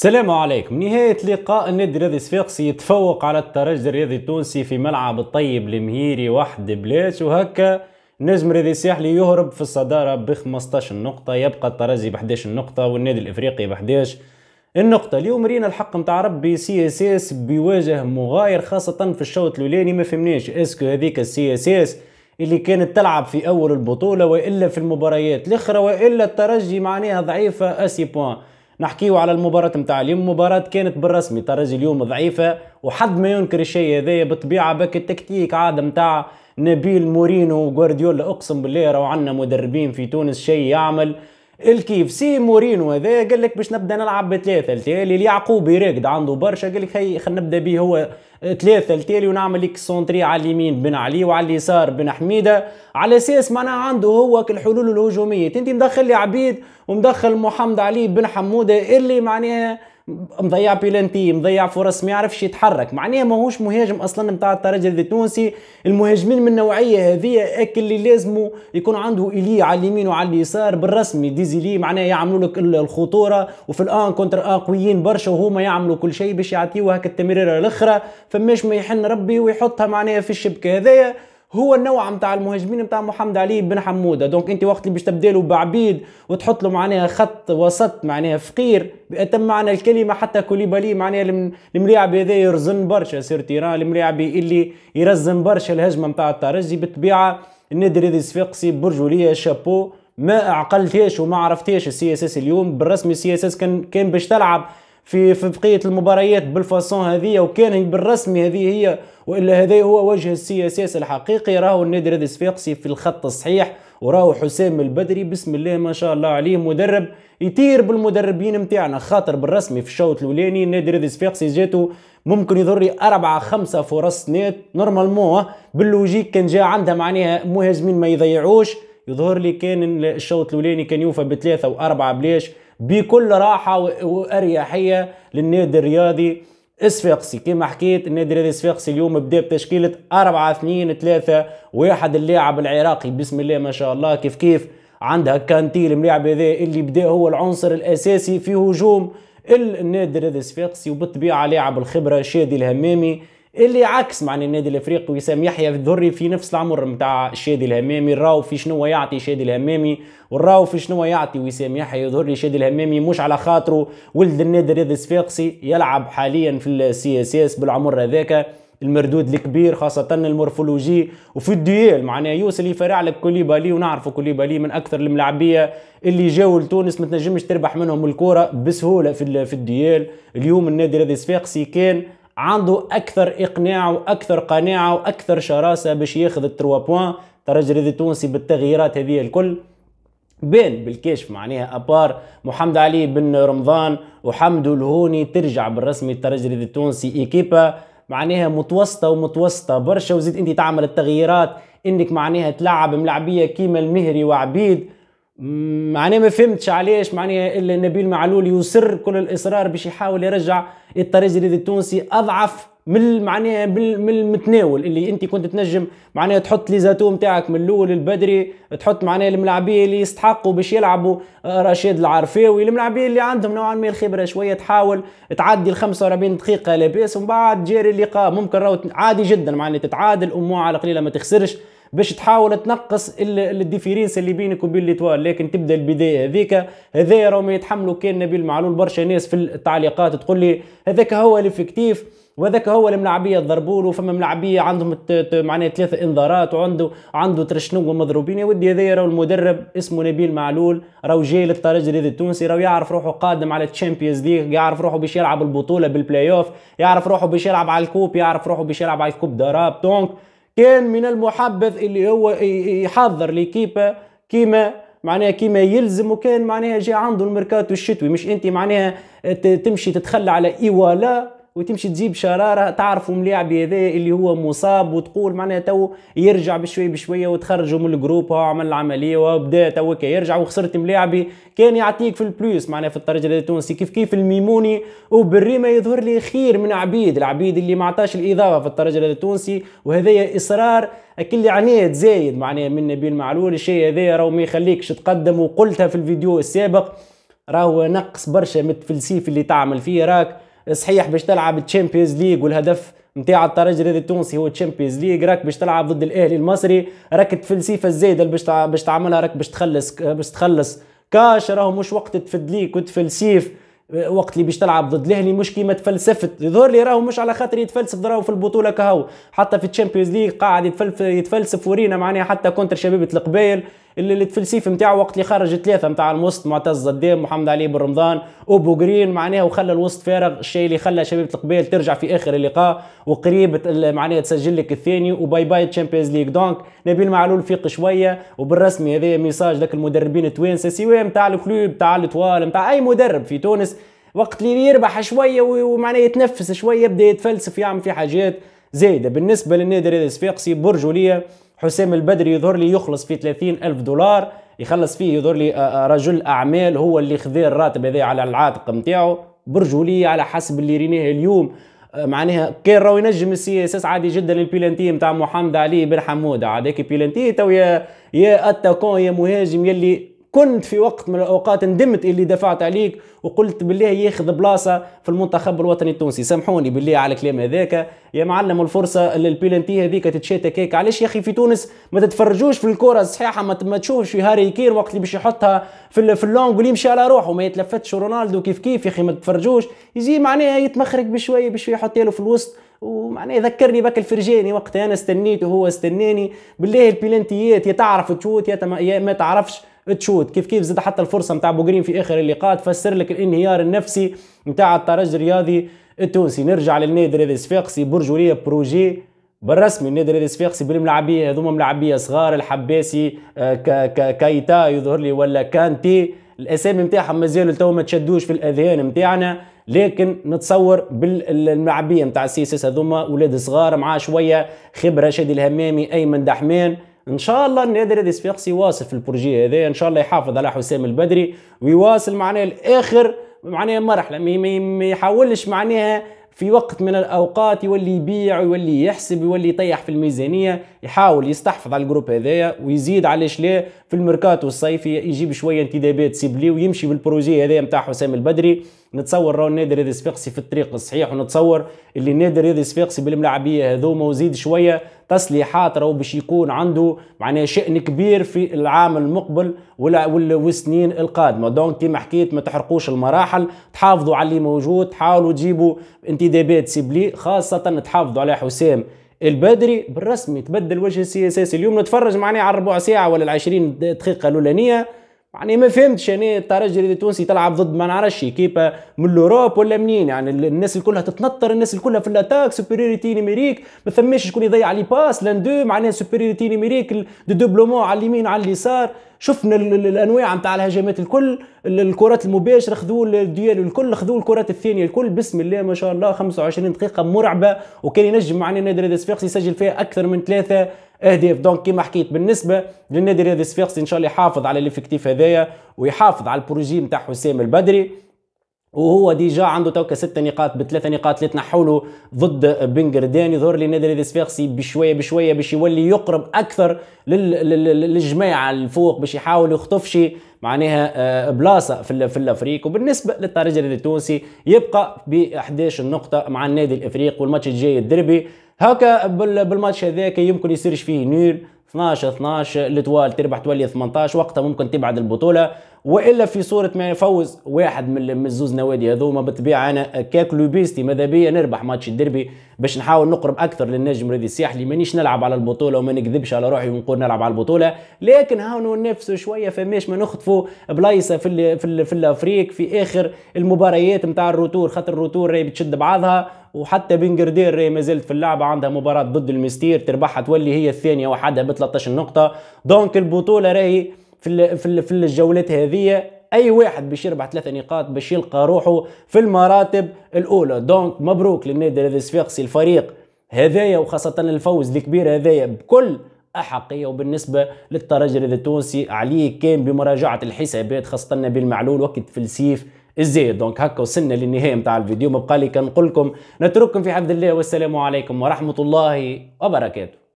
السلام عليكم نهاية لقاء النادي الرياضي صفاقس يتفوق على الترجي الرياضي التونسي في ملعب الطيب المهيري وحد بلاش وهكا نجم الرياضي الساحلي يهرب في الصدارة ب 15 نقطة يبقى الترجي ب 11 نقطة والنادي الافريقي ب 11 النقطة اليوم رينا الحق نتاع ربي سي اس اس بيواجه مغاير خاصة في الشوط الاولاني ما فهمناش اسكو هذيك السي اس اس اللي كانت تلعب في اول البطولة والا في المباريات الاخرى والا الترجي معناها ضعيفة اسي بوان نحكيه على المباراة متاع اليوم مباراة كانت بالرسمي ترجي اليوم ضعيفة وحد ما ينكر الشيء هذايا بالطبيعة بك التكتيك عادة متاع نبيل مورينو وغوارديولا اقسم بالله راهو عندنا مدربين في تونس شيء يعمل الكيف سي مورينو هذا قال لك باش نبدا نلعب بثلاثه التالي اليعقوبي راقد عنده برشا قال لك هي خلينا نبدا به هو آه، ثلاثه التالي ونعمل لك سونتري على اليمين بن علي وعلى اليسار بن حميده على اساس ما انا عنده هو الحلول الهجوميه انت مدخل لي عبيد ومدخل محمد علي بن حموده اللي معناها مضيع بيلانتي مضيع فرص ما يعرفش يتحرك معناه ماهوش مهاجم اصلا نتاع الترجي التونسي المهاجمين من النوعيه هذه اكل اللي لازمه يكون عنده الي على اليمين وعلى اليسار بالرسمي ديزيلي معناه يعملوا لك الخطوره وفي الان كونتر ان آه قويين برشا وهما يعملوا كل شيء باش يعطيوها هكا التمريره الاخرى فماش ما يحن ربي ويحطها معناها في الشبكه هذايا هو النوع نتاع المهاجمين نتاع محمد علي بن حموده دونك انت وقت اللي باش تبدله بعبيد وتحط له معناها خط وسط معناها فقير بأتم معنى الكلمه حتى كوليبالي معناها الملاعب هذا يرزن برشا سير تيران الملاعب اللي يرزن برشا الهجمه نتاع الترجي بالطبيعه النادي هذا الصفاقسي برجوليه شابو ما عقلتهاش وما عرفتهاش السي اس اس اليوم بالرسمي السي اس اس كان كان باش تلعب في في بقيه المباريات بالفاسون هذه وكان بالرسمي هذه هي والا هذا هو وجه السي اس اس الحقيقي راهو النادي الرياضي الصفاقسي في الخط الصحيح وراهو حسام البدري بسم الله ما شاء الله عليه مدرب يطير بالمدربين نتاعنا خاطر بالرسمي في الشوط الاولاني النادي الرياضي الصفاقسي جاته ممكن يضري أربعة خمسة فرص نت نورمالمون باللوجيك كان جا عندها معناها مهاجمين ما يضيعوش يظهر لي كان الشوط الاولاني كان يوفى بثلاثه واربعه بلاش بكل راحه واريحيه للنادي الرياضي صفاقسي كما حكيت النادي الرياضي صفاقسي اليوم بدا بتشكيله 4 2 3 1 اللاعب العراقي بسم الله ما شاء الله كيف كيف عندها كانتي الملاعب هذا اللي بدا هو العنصر الاساسي في هجوم النادي الرياضي الصفاقسي وبالطبيعه لاعب الخبره شادي الهمامي اللي عكس معني النادي الافريقي وسام يحيى الذري في نفس العمر نتاع شادي الهمامي راهو في شنو يعطي شادي الهمامي وراهو في شنو يعطي وسام يحيى الذري شادي الهمامي مش على خاطره ولد النادي الرياضي الصفاقسي يلعب حاليا في السي اس اس بالعمر هذاك المردود الكبير خاصة المورفولوجي وفي الديال معناها يوصل يفرع لك كوليبالي ونعرفوا كوليبالي من أكثر الملاعبية اللي جاو لتونس ما تنجمش تربح منهم الكرة بسهولة في في الديال اليوم النادي الرياضي الصفاقسي كان عنده اكثر اقناع واكثر قناعه واكثر شراسه باش ياخذ التروا بوان ترى الجريدي التونسي بالتغييرات هذه الكل بين بالكشف معناها ابار محمد علي بن رمضان وحمدو الهوني ترجع بالرسمي الترجي التونسي ايكيبا معناها متوسطه ومتوسطه برشا وزيد انت تعمل التغييرات انك معناها تلعب ملعبيه كيما المهري وعبيد معناه ما فهمتش علاش معناها الا نبيل معلول يصر كل الاصرار باش يحاول يرجع الترجي التونسي اضعف من معناها من المتناول اللي انت كنت تنجم معناها تحط لي زاتو نتاعك من الاول البدري تحط معناها الملاعبيه اللي يستحقوا باش يلعبوا آه، رشيد العرفاوي الملاعبيه اللي عندهم نوعا ما الخبره شويه تحاول تعدي ال 45 دقيقه لاباس ومن بعد جاري اللقاء ممكن راهو عادي جدا معناها تتعادل امه على قليله ما تخسرش باش تحاول تنقص الديفيرينس اللي بينك وبين ليتوال لكن تبدا البدايه هذيك هذايا راهم يتحملوا كان نبيل معلول برشا ناس في التعليقات تقول لي هذاك هو الافكتيف وذاك هو الملاعبيه ضربوا له فما ملاعبيه عندهم معناها ثلاثه انذارات وعنده عنده ترشنو مضروبين يا ودي هذايا راهو المدرب اسمه نبيل معلول راهو جاي للترجي التونسي راهو يعرف روحه قادم على الشامبيونز ليغ يعرف روحه باش يلعب البطوله بالبلاي اوف يعرف روحه باش يلعب على الكوب يعرف روحه باش يلعب على الكوب دراب دونك كان من المحبذ اللي هو يحضر ليكيبا كيما معناها كيما يلزم وكان معناها جاء عنده الميركاتو الشتوي مش انت معناها تمشي تتخلى على ايوالا وتمشي تجيب شراره تعرفوا ملاعبي هذا اللي هو مصاب وتقول معناها تو يرجع بشوي بشويه وتخرجوا من الجروب هو عمل العمليه وبدا تو يرجع وخسرت ملاعبي كان يعطيك في البلوس معناها في الترجي التونسي كيف كيف الميموني وبالريما يظهر لي خير من عبيد العبيد اللي ما عطاش الاضافه في الترجي التونسي وهذا اصرار اللي عناد زايد معناها من نبيل معلول الشيء هذا راهو ما يخليكش تقدم وقلتها في الفيديو السابق راهو نقص برشا من التفلسيف اللي تعمل فيه راك صحيح باش تلعب تشامبيونز ليج والهدف نتاع الترجي التونسي هو تشامبيونز ليج راك باش تلعب ضد الاهلي المصري راك التفلسفه الزايده باش باش تعملها راك باش تخلص باش تخلص كاش راهو مش وقت تفد ليك وتفلسيف وقت اللي باش تلعب ضد الاهلي مش كيما تفلسفت يظهر لي راهو مش على خاطر يتفلسف راهو في البطوله كهو حتى في تشامبيونز ليج قاعد يتفلسف, يتفلسف ورينا معناها حتى كونتر شبيبه القبايل اللي التفلسيف نتاعو وقت اللي خرج ثلاثه نتاع الوسط معتز الدين محمد علي بن رمضان وبو جرين معناها وخلى الوسط فارغ الشيء اللي خلى شباب القبيل ترجع في اخر اللقاء وقريب معناها تسجل لك الثاني وباي باي تشامبيونز ليغ دونك نبيل معلول فيق شويه وبالرسمي هذا ميساج لك المدربين التوانسه سواء نتاع الكلوب نتاع الاطوال نتاع اي مدرب في تونس وقت اللي يربح شويه ومعناها يتنفس شويه يبدا يتفلسف يعمل في حاجات زايده بالنسبه للنادي الرياضي الصفاقسي برجوليه حسام البدري يظهر لي يخلص في 30 ألف دولار يخلص فيه يظهر لي آه، آه، رجل أعمال هو اللي خذ الراتب هذا على العاتق نتاعو برجولية على حسب اللي رينيه اليوم آه، معناها كان راهو ينجم السي اس اس عادي جدا البيلانتي نتاع محمد علي بن حموده عاديك بيلانتي تو يا يا اتاكون يا مهاجم يلي كنت في وقت من الاوقات ندمت اللي دفعت عليك وقلت بالله ياخذ بلاصه في المنتخب الوطني التونسي سامحوني بالله على الكلام هذاك يا معلم الفرصه للبيلانتي هذيك تتشات كيك علاش يا اخي في تونس ما تتفرجوش في الكره الصحيحه ما تشوفش في هاري كير وقت اللي باش يحطها في في اللونج واللي يمشي على روحه ما يتلفتش رونالدو كيف كيف يا اخي ما تتفرجوش يجي معناها يتمخرك بشويه بشويه يحط له في الوسط ومعناه ذكرني بك الفرجاني وقتها انا استنيته وهو استناني بالله البلانتيات يا تعرف تشوت يا ما تعرفش تشوت كيف كيف زاد حتى الفرصه نتاع بوغرين في اخر اللقاء تفسر لك الانهيار النفسي نتاع الترجي الرياضي التونسي نرجع للنادي هذا الصفاقسي برجوليه بروجي بالرسمي النادي هذا الصفاقسي بالملاعبيه هذوما ملاعبيه صغار الحباسي آه، كايتا يظهر لي ولا كانتي الاسامي نتاعهم مازالوا تو ما تشدوش في الاذهان نتاعنا لكن نتصور بالملاعبيه نتاع السي اس اس هذوما ولاد صغار مع شويه خبره شادي الهمامي ايمن دحمان ان شاء الله النادر هذا صفاقسي يواصل في البروجي هذا ان شاء الله يحافظ على حسام البدري ويواصل معناها الاخر معناها مرحله ما يحاولش معناها في وقت من الاوقات يولي يبيع ويولي يحسب ويولي يطيح في الميزانيه يحاول يستحفظ على الجروب هذايا ويزيد علاش لا في الميركاتو الصيفي يجيب شويه انتدابات سيبلي ويمشي بالبروجي هذايا نتاع حسام البدري نتصور راهو النادر هذا صفاقسي في الطريق الصحيح ونتصور اللي النادر هذا صفاقسي بالملاعبيه هذوما وزيد شويه تصليحات راهو باش يكون عنده معناها شأن كبير في العام المقبل ولا والسنين القادمه دونك كيما حكيت ما تحرقوش المراحل تحافظوا على اللي موجود تحاولوا تجيبوا انتدابات سيبلي خاصه تحافظوا على حسام البدري بالرسمي تبدل وجه السياسي اليوم نتفرج معناه على الربع ساعه ولا العشرين دقيقه الاولانيه يعني ما فهمتش انا يعني الترجي التونسي تلعب ضد ما نعرفش كيبا من الاوروب ولا منين يعني الناس الكلها تتنطر الناس الكلها في الاتاك سوبريوريتي نيميريك ما ثماش شكون يضيع لي باس لان دو معناها سوبريوريتي نيميريك دو دوبلومون على اليمين على اليسار شفنا الانواع نتاع الهجمات الكل الكرات المباشره خذوا الديال الكل خذوا الكرات الثانيه الكل بسم الله ما شاء الله 25 دقيقه مرعبه وكان ينجم معنا نادي رياضي صفاقسي يسجل فيها اكثر من ثلاثه اهداف دونك كيما حكيت بالنسبه للنادي الرياضي الصفاقسي ان شاء الله يحافظ على الافكتيف هذايا ويحافظ على البروجي نتاع حسام البدري وهو ديجا عنده توكا ست نقاط بثلاث نقاط اللي تنحوا له ضد بنجردان يظهر لي نادي نادي بشويه بشويه باش يولي يقرب اكثر للجماعه الفوق باش يحاول يخطف شي معناها آه، بلاصه في في الافريق وبالنسبه للترجي التونسي يبقى ب 11 نقطه مع النادي الافريقي والماتش الجاي الدربي هكا بالماتش هذاك يمكن يصيرش فيه نيل 12 12 لتوال تربح تولي 18 وقتها ممكن تبعد البطوله والا في صوره ما يفوز واحد من الزوز نوادي هذوما بالطبيعه انا كاكلوبيستي ماذا بيا نربح ماتش الدربي باش نحاول نقرب اكثر للنجم ريدي الساحلي مانيش نلعب على البطوله وما نكذبش على روحي ونقول نلعب على البطوله لكن هاونو نفسه شويه فماش ما نخطفوا بلايصه في الـ في الـ في الافريق في اخر المباريات نتاع الروتور خاطر الروتور راهي بتشد بعضها وحتى بنجردير ما زالت في اللعبه عندها مباراه ضد المستير تربحها تولي هي الثانيه وحدها ب 13 نقطه دونك البطوله راهي في في الجولات هذه اي واحد باش يربح ثلاثة نقاط باش يلقى روحه في المراتب الاولى دونك مبروك للنادي هذا الصفاقسي الفريق هذايا وخاصه الفوز الكبير هذايا بكل احقيه وبالنسبه للترجي التونسي عليه كان بمراجعه الحسابات خاصه نبيل معلول وقت السيف الزايد دونك هكا وصلنا للنهايه نتاع الفيديو مبقى لي كنقول لكم نترككم في حفظ الله والسلام عليكم ورحمه الله وبركاته